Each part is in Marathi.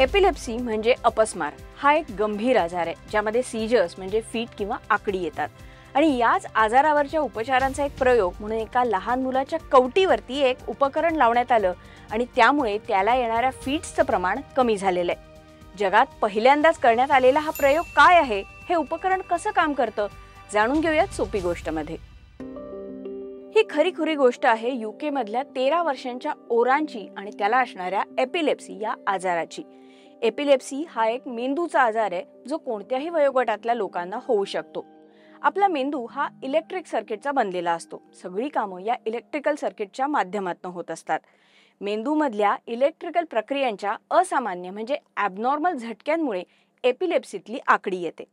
एपिलेप्सी म्हणजे अपस्मार हा एक गंभीर आजार आहे ज्यामध्ये सीजर्स म्हणजे फीट किंवा आकडी येतात आणि याच आजारावरच्या उपचारांचा एक प्रयोग म्हणून एका लहान मुलाच्या कवटीवरती एक उपकरण लावण्यात आलं आणि त्यामुळे त्याला येणाऱ्या फीट्सचं प्रमाण कमी झालेलं आहे जगात पहिल्यांदाच करण्यात आलेला हा प्रयोग काय आहे हे उपकरण कसं काम करतं जाणून घेऊयात सोपी गोष्टमध्ये ही खरीखुरी गोष्ट आहे युके मधल्या तेरा वर्षांच्या ओरांची आणि त्याला असणाऱ्या एपिलेप्सी या आजाराची एपिलेप्सी हा एक मेंदूचा आजार आहे जो कोणत्याही वयोगटातल्या लोकांना होऊ शकतो आपला मेंदू हा इलेक्ट्रिक सर्किटचा बनलेला असतो सगळी कामं या इलेक्ट्रिकल सर्किटच्या माध्यमातून होत असतात मेंदूमधल्या इलेक्ट्रिकल प्रक्रियांच्या असामान्य म्हणजे ॲबनॉर्मल झटक्यांमुळे एपिलेप्सीतली आकडी येते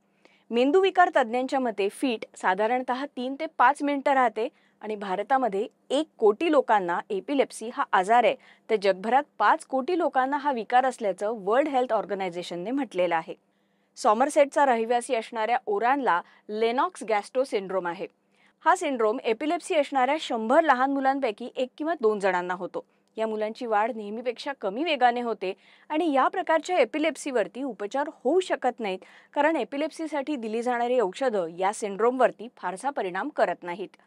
मेंदूविकार तज्ज्ञांच्या मते फीट साधारणत तीन ते पाच मिनिटं राहते आणि भारतामध्ये एक कोटी लोकांना एपिलेप्सी हा आजार आहे तर जगभरात पाच कोटी लोकांना हा विकार असल्याचं वर्ल्ड हेल्थ ऑर्गनायझेशनने म्हटलेलं आहे सॉमरसेटचा रहिवासी असणाऱ्या ओरानला लेनॉक्स गॅस्ट्रो सिंड्रोम आहे हा सिंड्रोम एपिलेप्सी असणाऱ्या शंभर लहान मुलांपैकी एक किंवा दोन जणांना होतो या मुलांची वाढ नेहमीपेक्षा कमी वेगाने होते आणि या प्रकारच्या एपिलेप्सीवरती उपचार होऊ शकत नाहीत कारण एपिलेप्सीसाठी दिली जाणारी औषधं या सिंड्रोमवरती फारसा परिणाम करत नाहीत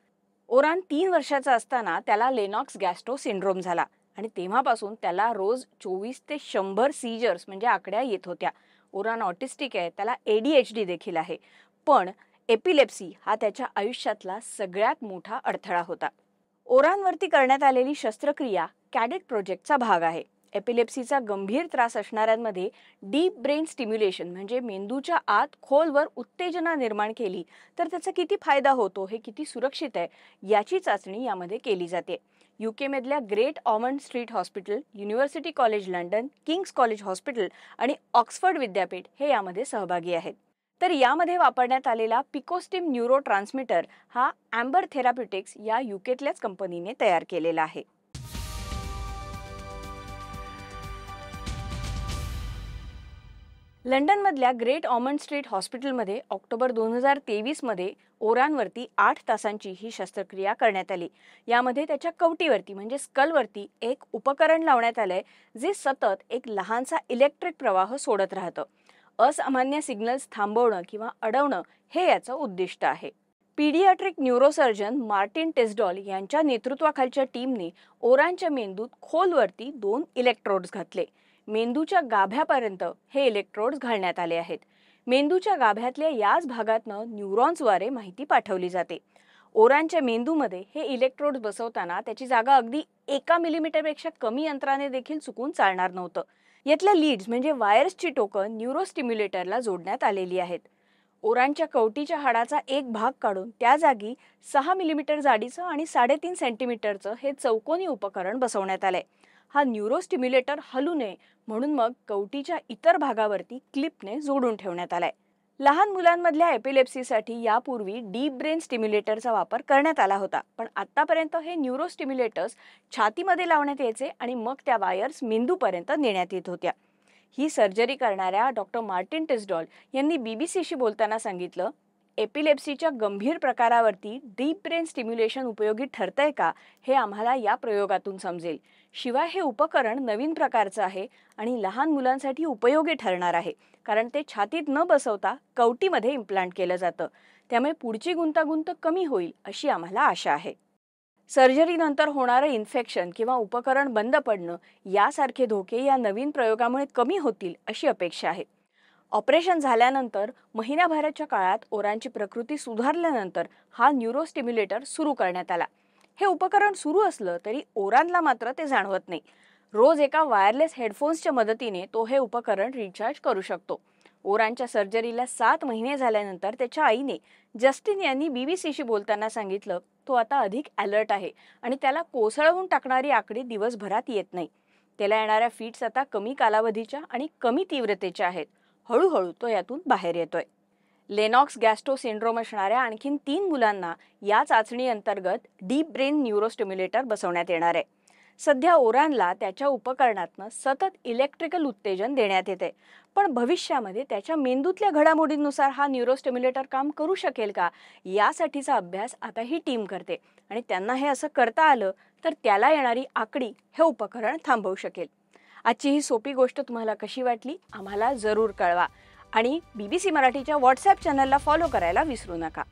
ओरान तीन वर्षाचा असताना त्याला लेनॉक्स गॅस्ट्रो सिंड्रोम झाला आणि तेव्हापासून त्याला रोज चोवीस ते शंभर सीजर्स म्हणजे आकड्या येत होत्या ओरान ऑटिस्टिक आहे त्याला ए डी एच डी देखील आहे पण एपिलेप्सी हा त्याच्या आयुष्यातला सगळ्यात मोठा अडथळा होता ओरांवरती करण्यात आलेली शस्त्रक्रिया कॅडेट प्रोजेक्टचा भाग आहे एपिलेप्सीचा गंभीर त्रास असणाऱ्यांमध्ये डीप ब्रेन स्टिम्युलेशन म्हणजे मेंदूच्या आत खोलवर उत्तेजना निर्माण केली तर त्याचा किती फायदा होतो हे किती सुरक्षित आहे याची चाचणी यामध्ये केली जाते युकेमधल्या Great Ormond Street Hospital University College London King's College Hospital आणि ऑक्सफर्ड विद्यापीठ हे यामध्ये सहभागी आहेत तर यामध्ये वापरण्यात आलेला पिकोस्टिम न्यूरो ट्रान्समीटर हा अँबर थेराप्युटिक्स या युकेतल्याच कंपनीने तयार केलेला आहे लंडनमधल्या ग्रेट ऑमन स्ट्रीट हॉस्पिटलमध्ये ऑक्टोबर दोन हजार तेवीसमध्ये ओरांवरती आठ तासांची ही शस्त्रक्रिया करण्यात आली यामध्ये त्याच्या कवटीवरती म्हणजे स्कलवरती एक उपकरण लावण्यात आलंय जे सतत एक लहानसा इलेक्ट्रिक प्रवाह सोडत राहतं असामान्य सिग्नल्स थांबवणं किंवा अडवणं हे याचं उद्दिष्ट आहे पीडियाट्रिक न्यूरोसर्जन मार्टिन टेस्डॉल यांच्या नेतृत्वाखालच्या टीमने ओरांच्या मेंदूत खोलवरती दोन इलेक्ट्रोड्स घातले मेंदूच्या गाभ्यापर्यंत हे इलेक्ट्रोड्स घालण्यात आले आहेत मेंदूच्या गाभ्यातल्या याच भागातनं न्यूरॉन्सद्वारे माहिती पाठवली जाते ओरांच्या मेंदूमध्ये हे इलेक्ट्रोड्स बसवताना त्याची जागा अगदी एका मिलीमीटरपेक्षा कमी यंत्राने देखील चुकून चालणार नव्हतं यातल्या लीड्स म्हणजे वायर्सची टोकं न्यूरोस्टिम्युलेटरला जोडण्यात आलेली आहेत ओरांच्या कवटीच्या हाडाचा एक भाग काढून त्या जागी सहा मिलीमीटर जाडीचं आणि साडेतीन सेंटीमीटरचं हे चौकोनी उपकरण बसवण्यात आलंय हा न्यूरोस्टिम्युलेटर हलू नये म्हणून मग कवटीच्या इतर भागावरती क्लिपने जोडून ठेवण्यात आलाय लहान मुलांमधल्या एपिलेप्सीसाठी यापूर्वी डीप ब्रेन स्टिम्युलेटरचा वापर करण्यात आला होता पण आतापर्यंत हे न्यूरोस्टिम्युलेटर्स छातीमध्ये लावण्यात यायचे आणि मग त्या वायर्स मेंदूपर्यंत नेण्यात येत होत्या ही सर्जरी करणाऱ्या डॉक्टर मार्टिन टेस्डॉल यांनी बीबीसीशी बोलताना सांगितलं एपिलेप्सीच्या गंभीर प्रकारावरती डीप ब्रेन स्टिम्युलेशन उपयोगी ठरतंय का हे आम्हाला या प्रयोगातून समजेल शिवाय हे उपकरण नवीन प्रकारचं आहे आणि लहान मुलांसाठी उपयोगी ठरणार आहे कारण ते छातीत न बसवता कवटीमध्ये इम्प्लांट केलं जातं त्यामुळे पुढची गुंतागुंत कमी होईल अशी आम्हाला आशा आहे सर्जरीनंतर होणारं इन्फेक्शन किंवा उपकरण बंद पडणं यासारखे धोके या नवीन प्रयोगामुळे कमी होतील अशी अपेक्षा आहे ऑपरेशन झाल्यानंतर महिन्याभराच्या काळात ओरांची प्रकृती सुधारल्यानंतर हा न्यूरो स्टिम्युलेटर सुरू करण्यात आला हे उपकरण सुरू असलं तरी ओरांना मात्र ते जाणवत नाही रोज एका वायरलेस हेडफोन्सच्या मदतीने तो हे उपकरण रिचार्ज करू शकतो ओरांच्या सर्जरीला सात महिने झाल्यानंतर त्याच्या आईने जस्टिन यांनी बीबीसीशी बोलताना सांगितलं तो आता अधिक अलर्ट आहे आणि त्याला कोसळवून टाकणारी आकडी दिवसभरात येत नाही त्याला येणाऱ्या फिट्स आता कमी कालावधीच्या आणि कमी तीव्रतेच्या आहेत हळूहळू तो यातून बाहेर येतोय लेनॉक्स गॅस्ट्रो सिंड्रोम असणाऱ्या आणखीन तीन मुलांना या चाचणी अंतर्गत डीप ब्रेन न्यूरोस्टिम्युलेटर बसवण्यात येणार आहे सध्या ओरानला त्याच्या उपकरणातनं सतत इलेक्ट्रिकल उत्तेजन देण्यात येते पण भविष्यामध्ये त्याच्या मेंदूतल्या घडामोडींनुसार हा न्यूरोस्टिम्युलेटर काम करू शकेल का यासाठीचा अभ्यास आता ही टीम करते आणि त्यांना हे असं करता आलं तर त्याला येणारी आकडी हे उपकरण थांबवू शकेल आजची ही सोपी गोष्ट तुम्हाला कशी वाटली आम्हाला जरूर कळवा आणि बी बी सी मराठीच्या व्हॉट्सॲप चॅनलला फॉलो करायला विसरू नका